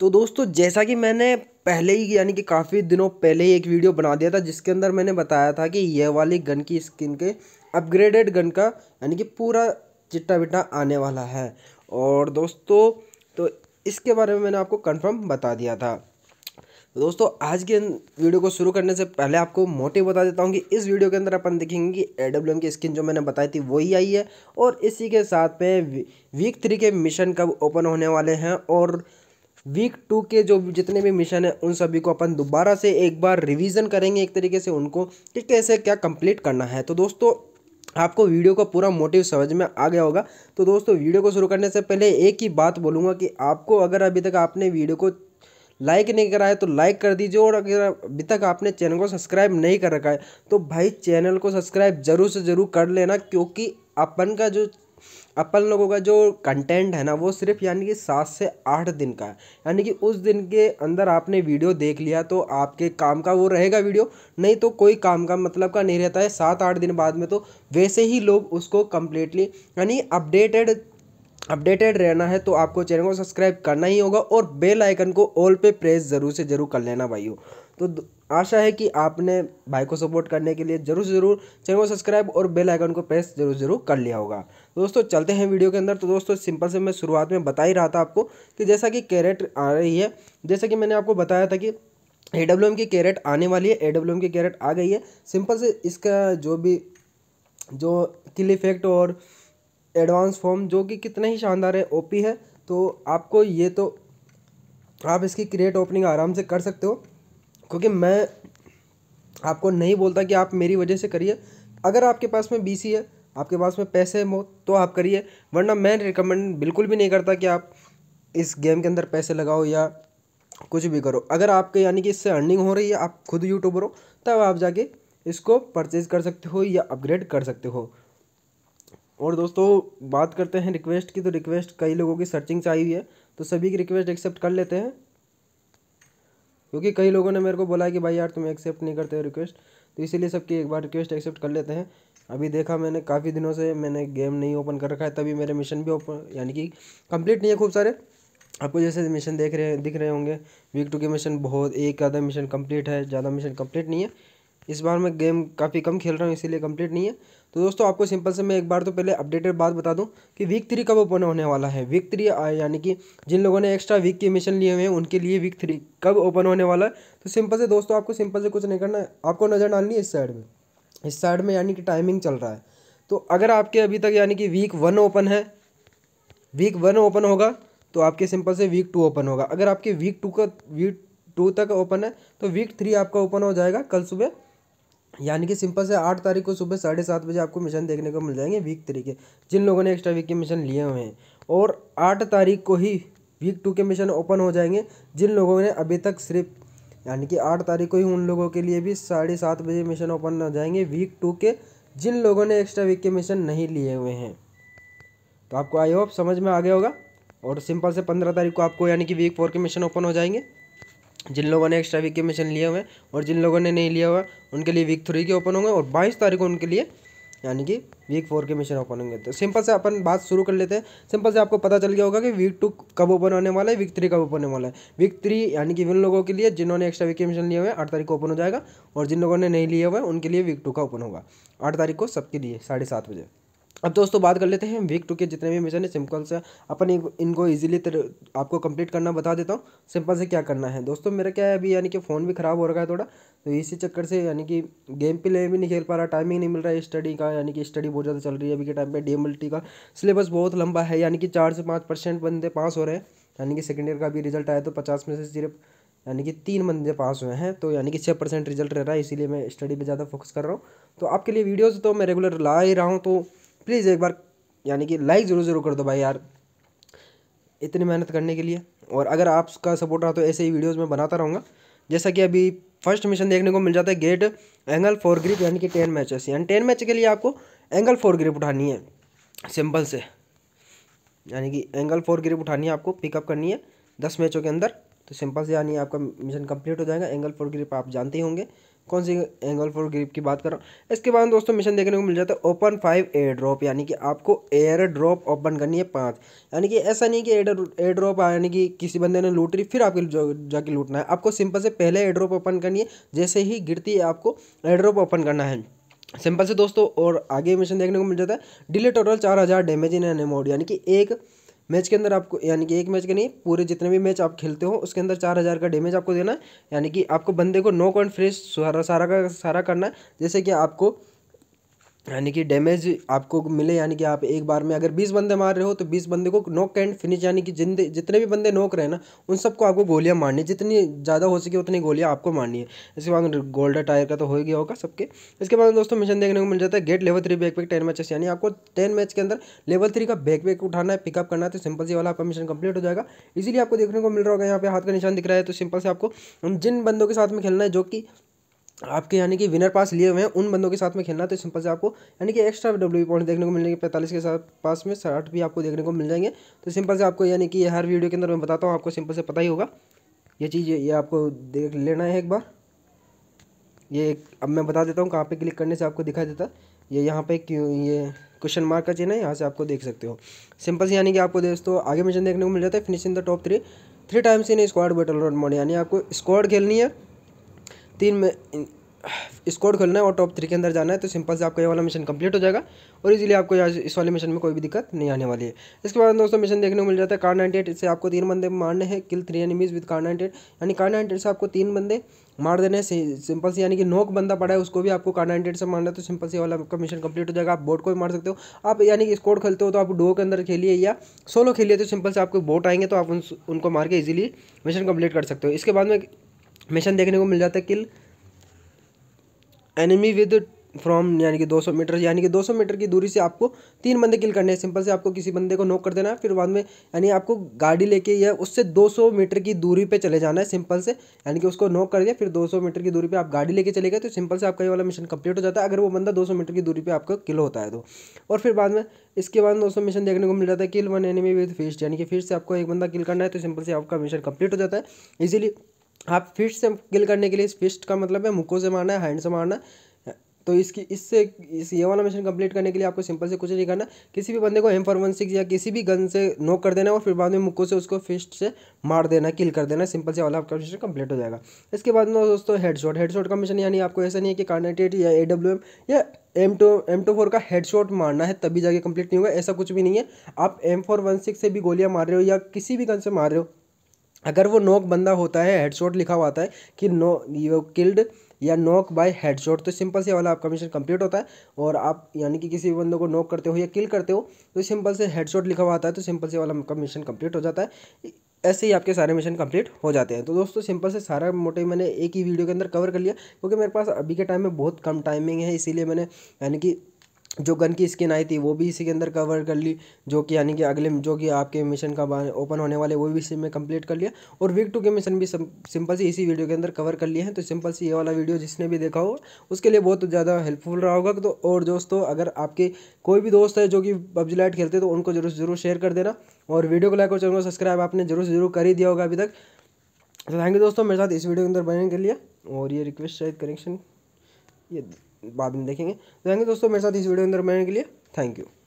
तो दोस्तों जैसा कि मैंने पहले ही यानी कि काफ़ी दिनों पहले ही एक वीडियो बना दिया था जिसके अंदर मैंने बताया था कि यह वाली गन की स्किन के अपग्रेडेड गन का यानी कि पूरा चिट्टा बिट्टा आने वाला है और दोस्तों तो इसके बारे में मैंने आपको कंफर्म बता दिया था तो दोस्तों आज के वीडियो को शुरू करने से पहले आपको मोटिव बता देता हूँ कि इस वीडियो के अंदर अपन देखेंगे कि ए की स्किन जो मैंने बताई थी वही आई है और इसी के साथ में वीक थ्री के मिशन कब ओपन होने वाले हैं और वीक टू के जो जितने भी मिशन हैं उन सभी को अपन दोबारा से एक बार रिवीजन करेंगे एक तरीके से उनको कि कैसे क्या कंप्लीट करना है तो दोस्तों आपको वीडियो का पूरा मोटिव समझ में आ गया होगा तो दोस्तों वीडियो को शुरू करने से पहले एक ही बात बोलूँगा कि आपको अगर अभी तक आपने वीडियो को लाइक नहीं करा है तो लाइक कर दीजिए और अगर अभी तक आपने चैनल को सब्सक्राइब नहीं कर रखा है तो भाई चैनल को सब्सक्राइब जरूर से ज़रूर कर लेना क्योंकि अपन का जो अपन लोगों का जो कंटेंट है ना वो सिर्फ यानी कि सात से आठ दिन का है यानी कि उस दिन के अंदर आपने वीडियो देख लिया तो आपके काम का वो रहेगा वीडियो नहीं तो कोई काम का मतलब का नहीं रहता है सात आठ दिन बाद में तो वैसे ही लोग उसको कम्प्लीटली यानी अपडेटेड अपडेटेड रहना है तो आपको चैनल को सब्सक्राइब करना ही होगा और बेल आइकन को ऑल पे प्रेस ज़रूर से ज़रूर कर लेना भाइयों तो आशा है कि आपने भाई को सपोर्ट करने के लिए ज़रूर से ज़रूर चैनल को सब्सक्राइब और बेल आइकन को प्रेस जरूर जरूर कर लिया होगा तो दोस्तों चलते हैं वीडियो के अंदर तो दोस्तों सिंपल से मैं शुरुआत में बता ही रहा था आपको कि जैसा कि कैरेट आ रही है जैसा कि मैंने आपको बताया था कि ए डब्ल्यू एम की कैरेट आने वाली है ए डब्ल्यू एम की कैरेट आ गई है सिंपल से इसका जो भी जो किल इफेक्ट और एडवांस फॉर्म जो कि कितने ही शानदार है ओपी है तो आपको ये तो आप इसकी क्रिएट ओपनिंग आराम से कर सकते हो क्योंकि मैं आपको नहीं बोलता कि आप मेरी वजह से करिए अगर आपके पास में बीसी है आपके पास में पैसे हो तो आप करिए वरना मैं रिकमेंड बिल्कुल भी नहीं करता कि आप इस गेम के अंदर पैसे लगाओ या कुछ भी करो अगर आपके यानी कि इससे अर्निंग हो रही है आप खुद यूट्यूबर हो तब आप जाके इसको परचेज कर सकते हो या अपग्रेड कर सकते हो और दोस्तों बात करते हैं रिक्वेस्ट की तो रिक्वेस्ट कई लोगों की सर्चिंग से आई हुई है तो सभी की रिक्वेस्ट एक्सेप्ट कर लेते हैं क्योंकि कई लोगों ने मेरे को बोला कि भाई यार तुम एक्सेप्ट नहीं करते हो रिक्वेस्ट तो इसीलिए सबकी एक बार रिक्वेस्ट एक्सेप्ट कर लेते हैं अभी देखा मैंने काफ़ी दिनों से मैंने गेम नहीं ओपन कर रखा है तभी मेरे मिशन भी ओपन यानी कि कंप्लीट नहीं है खूब सारे आपको जैसे मिशन देख रहे दिख रहे होंगे वीक टू के मिशन बहुत एक आधा मिशन कंप्लीट है ज़्यादा मिशन कंप्लीट नहीं है इस बार मैं गेम काफ़ी कम खेल रहा हूँ इसीलिए कंप्लीट नहीं है तो दोस्तों आपको सिंपल से मैं एक बार तो पहले अपडेटेड बात बता दूं कि वीक थ्री कब ओपन होने वाला है वीक थ्री यानी कि जिन लोगों ने एक्स्ट्रा वीक के एडमिशन लिए हुए हैं उनके लिए वीक थ्री कब ओपन होने वाला है तो सिंपल से दोस्तों आपको सिंपल से कुछ नहीं करना है आपको नज़र डालनी है इस साइड में इस साइड में यानी कि टाइमिंग चल रहा है तो अगर आपके अभी तक यानी कि वीक वन ओपन है वीक वन ओपन होगा तो आपके सिंपल से वीक टू ओपन होगा अगर आपके वीक टू का वीक टू तक ओपन है तो वीक थ्री आपका ओपन हो जाएगा कल सुबह यानी कि सिंपल से आठ तारीख को सुबह साढ़े सात बजे आपको मिशन देखने को मिल जाएंगे वीक थ्री के जिन लोगों ने एक्स्ट्रा वीक के मिशन लिए हुए हैं और आठ तारीख को ही वीक टू के मिशन ओपन हो जाएंगे जिन लोगों ने अभी तक सिर्फ यानी कि आठ तारीख को ही उन लोगों के लिए भी साढ़े सात बजे मिशन ओपन हो जाएंगे वीक टू के जिन लोगों ने एक्स्ट्रा वीक के मिशन नहीं लिए हुए हैं तो आपको आई होप समझ में आ गया होगा और सिंपल से पंद्रह तारीख को आपको यानी कि वीक फोर के मिशन ओपन हो जाएंगे जिन लोगों ने एक्स्ट्रा वीक के मिशन लिए हुए और जिन लोगों ने नहीं लिया हुआ उनके लिए वीक थ्री के ओपन होंगे और बाईस तारीख को उनके लिए यानी कि वीक फोर के मिशन ओपन होंगे तो सिंपल से अपन बात शुरू कर लेते हैं सिंपल से आपको पता चल गया होगा कि वीक टू कब ओपन होने वाला है वीक थ्री कब ओपन होने वाला है वीक थ्री यानी कि उन लोगों के लिए जिन्होंने एक्स्ट्रा वीक के मिशन लिए हुए आठ तारीख को ओपन हो जाएगा और जिन लोगों ने नहीं लिए हुए उनके लिए वीक टू का ओपन होगा आठ तारीख को सबके लिए साढ़े सात बजे अब दोस्तों बात कर लेते हैं वीक टू के जितने भी मिशन है सिंपल से अपन इनको इजीली आपको कंप्लीट करना बता देता हूँ सिंपल से क्या करना है दोस्तों मेरा क्या है अभी यानी कि फ़ोन भी ख़राब हो रखा है थोड़ा तो इसी चक्कर से यानी कि गेम प्ले भी नहीं खेल पा रहा टाइमिंग नहीं मिल रहा है स्टडी का यानी कि स्टडी बहुत ज़्यादा चल रही है अभी के टाइम पर डी का सिलेबस बहुत लंबा है यानी कि चार से पाँच परसेंट बंदे पास हो रहे हैं यानी कि सेकेंड ईयर का भी रिजल्ट आया तो पचास में से सिर्फ यानी कि तीन बंदे पास हुए हैं तो यानी कि छः परसेंट रिजल्ट रह रहा है इसीलिए मैं स्टडी पे ज़्यादा फोकस कर रहा हूँ तो आपके लिए वीडियोज़ तो मैं रेगुलर ला ही रहा हूँ तो प्लीज़ एक बार यानी कि लाइक ज़रूर ज़रूर कर दो भाई यार इतनी मेहनत करने के लिए और अगर आपका सपोर्ट रहा तो ऐसे ही वीडियोज़ में बनाता रहूँगा जैसा कि अभी फर्स्ट मिशन देखने को मिल जाता है गेट एंगल फोर ग्रिप यानी कि टेन मैचेस यानी टेन मैच के लिए आपको एंगल फोर ग्रिप उठानी है सिंपल से यानी कि एंगल फोर ग्रिप उठानी है आपको पिकअप करनी है दस मैचों के अंदर तो सिंपल से यानी आपका मिशन कंप्लीट हो जाएगा एंगल फोर ग्रिप आप जानते ही होंगे कौन सी एंगल फॉर ग्रिप की बात कर रहा हूँ इसके बाद दोस्तों मिशन देखने को मिल जाता है ओपन फाइव एयर ड्रॉप यानी कि आपको एयर ड्रॉप ओपन करनी है पाँच यानी कि ऐसा नहीं कि एयर ड्रॉप यानी कि किसी बंदे ने लूट रही फिर आपके जाके लूटना है आपको सिंपल से पहले एयर ड्रॉप ओपन करनी है जैसे ही गिरती है आपको एयर ड्रॉप ओपन करना है सिंपल से दोस्तों और आगे मिशन देखने को मिल जाता है डिले टोटल चार हज़ार डैमेज इन एन यानी कि एक मैच के अंदर आपको यानी कि एक मैच के नहीं पूरे जितने भी मैच आप खेलते हो उसके अंदर चार हज़ार का डैमेज आपको देना है यानी कि आपको बंदे को नॉक एंड फ्रेश सारा सारा का सारा करना है जैसे कि आपको यानी कि डैमेज आपको मिले यानी कि आप एक बार में अगर बीस बंदे मार रहे हो तो बीस बंदे को नोक एंड फिनिश यानी कि जिन जितने भी बंदे नोक रहे ना उन सबको आपको गोलियां मारनी जितनी ज़्यादा हो सके उतनी गोलियां आपको मारनी है इसके बाद गोल्डन टायर का तो हो गया होगा सबके इसके बाद दोस्तों मिशन देखने को मिल जाता है get level three back ten matches यानी आपको टेन मैच के अंदर लेवल थ्री का बैक उठाना है पिकअप करना है तो सिंपल सी वाला आपका मिशन कंप्लीट हो जाएगा इसीलिए आपको देखने को मिल रहा होगा यहाँ पे हाथ का निशान दिख रहा है तो सिंपल से आपको जिन बंदों के साथ में खेलना है जो कि आपके यानी कि विनर पास लिए हुए हैं उन बंदों के साथ में खेलना तो सिंपल से आपको यानी कि एक्स्ट्रा डब्ल्यू पॉइंट देखने को मिलेंगे पैंतालीस के साथ पास में साठ भी आपको देखने को मिल जाएंगे तो सिंपल से आपको यानी कि हर वीडियो के अंदर मैं बताता हूँ आपको सिंपल से पता ही होगा ये चीज़ ये आपको देख लेना है एक बार ये अब मैं बता देता हूँ कहाँ पर क्लिक करने से आपको दिखाई देता ये यहाँ पे क्यों ये क्वेश्चन मार्क का चिन्ह है यहाँ से आपको देख सकते हो सिंपल से यानी कि आपको दोस्तों आगे मिशन देखने को मिल जाता है finishing the top three three times in squad battle royale mode यानी आपको स्क्वाड खेलनी है तीन में स्कोर खोलना है और टॉप थ्री के अंदर जाना है तो सिंपल से आपका ये वाला मिशन कंप्लीट हो जाएगा और इसलिए आपको इस वाले मिशन में कोई भी दिक्कत नहीं आने वाली है इसके बाद दोस्तों मिशन देखने को मिल जाता है कार नाइनटी एट इससे आपको तीन बंदे मारने हैं kill three enemies with Kar ninety eight यानी कार नाइनटी से आपको तीन बंदे मार देने से सिंपल से यानी कि नोक बंदा पड़ा है उसको भी आपको कार नाइनटी से मारना है तो सिंपल से वाला आपका मिशन कंप्लीट हो जाएगा आप बोट को भी मार सकते हो आप यानी कि स्कोर खेलते हो तो आप डो के अंदर खेलिए या सोलो खेलिए तो सिंपल से आपको बोट आएंगे तो आप उनको मार के इजिली मिशन कंप्लीट कर सकते हो इसके बाद में मिशन देखने को मिल जाता है किल एनिमी विद फ्रॉम यानी कि 200 मीटर यानी कि 200 मीटर की दूरी से आपको तीन बंदे किल करने हैं सिंपल से आपको किसी बंदे को नोक कर देना है फिर बाद में यानी आपको गाड़ी लेके या उससे 200 मीटर की दूरी पे चले जाना है सिंपल से यानी कि उसको नोक कर दिया फिर 200 मीटर की दूरी पे आप गाड़ी लेके चले गए तो सिंपल से आपका ये वाला मिशन कंप्लीट हो जाता है अगर वो बंदा दो मीटर की दूरी पर आपका किल होता है तो और फिर बाद में इसके बाद दोस्तों मिशन देखने को मिल जाता है kill one enemy with fish यानी कि फिर से आपको एक बंदा किल करना है तो सिंपल से आपका मिशन कंप्लीट हो जाता है ईजिली आप फिस्ट से किल करने के लिए इस फिस्ट का मतलब है मुक्को से मारना है हैंड से मारना है तो इसकी इससे इस ये वाला मिशन कंप्लीट करने के लिए आपको सिंपल से कुछ नहीं करना किसी भी बंदे को एम फोर वन सिक्स या किसी भी गन से नोक कर देना और फिर बाद में मुक्को से उसको फिस्ट से मार देना किल कर देना सिंपल से वाला आपका मिशन कंप्लीट हो जाएगा इसके बाद में दोस्तों हेडशॉट हेडशॉट का मिशन यानी आपको ऐसा नहीं है कि कार्नेटेट या ए डब्ल्यू एम या M two M two four का हेड शॉट मारना है तभी जाके कंप्लीट नहीं होगा ऐसा कुछ भी नहीं है आप एम फोर वन सिक्स से भी गोलियाँ मार रहे हो या किसी भी गन से मार रहे हो अगर वो नोक बंदा होता है हेडशॉट लिखा हुआ आता है कि नो यू किल्ड या नोक बाय हेडशॉट तो सिंपल से वाला आपका मिशन कंप्लीट होता है और आप यानी कि किसी भी बंदे को नोक करते हो या किल करते हो तो सिंपल से हेडशॉट लिखा हुआ आता है तो सिंपल से वाला आपका मिशन कंप्लीट हो जाता है ऐसे ही आपके सारे मिशन कंप्लीट हो जाते हैं तो दोस्तों सिंपल से सारा मोटिव मैंने एक ही वीडियो के अंदर कवर कर लिया क्योंकि मेरे पास अभी के टाइम में बहुत कम टाइमिंग है इसीलिए मैंने यानी कि जो गन की स्किन आई थी वो भी इसी के अंदर कवर कर ली जो कि यानी कि अगले जो कि आपके मिशन का ओपन होने वाले वो भी इसी में कंप्लीट कर लिया और वीक टू के मिशन भी सिंपल सी इसी वीडियो के अंदर कवर कर लिए हैं तो सिंपल सी ये वाला वीडियो जिसने भी देखा हो उसके लिए बहुत ज़्यादा हेल्पफुल रहा होगा तो और दोस्तों अगर आपके कोई भी दोस्त है जो कि पबजी लाइट खेलते तो उनको जरूर जरूर शेयर कर देना और वीडियो को लाइक और चैनल को सब्सक्राइब आपने जरूर जरूर कर ही दिया होगा अभी तक तो थैंक यू दोस्तों मेरे साथ इस वीडियो के अंदर बनने के लिए और ये रिक्वेस्ट शायद कनेक्शन ये बाद में देखेंगे तो जाएंगे दोस्तों मेरे साथ इस वीडियो अंदर बनाने के लिए थैंक यू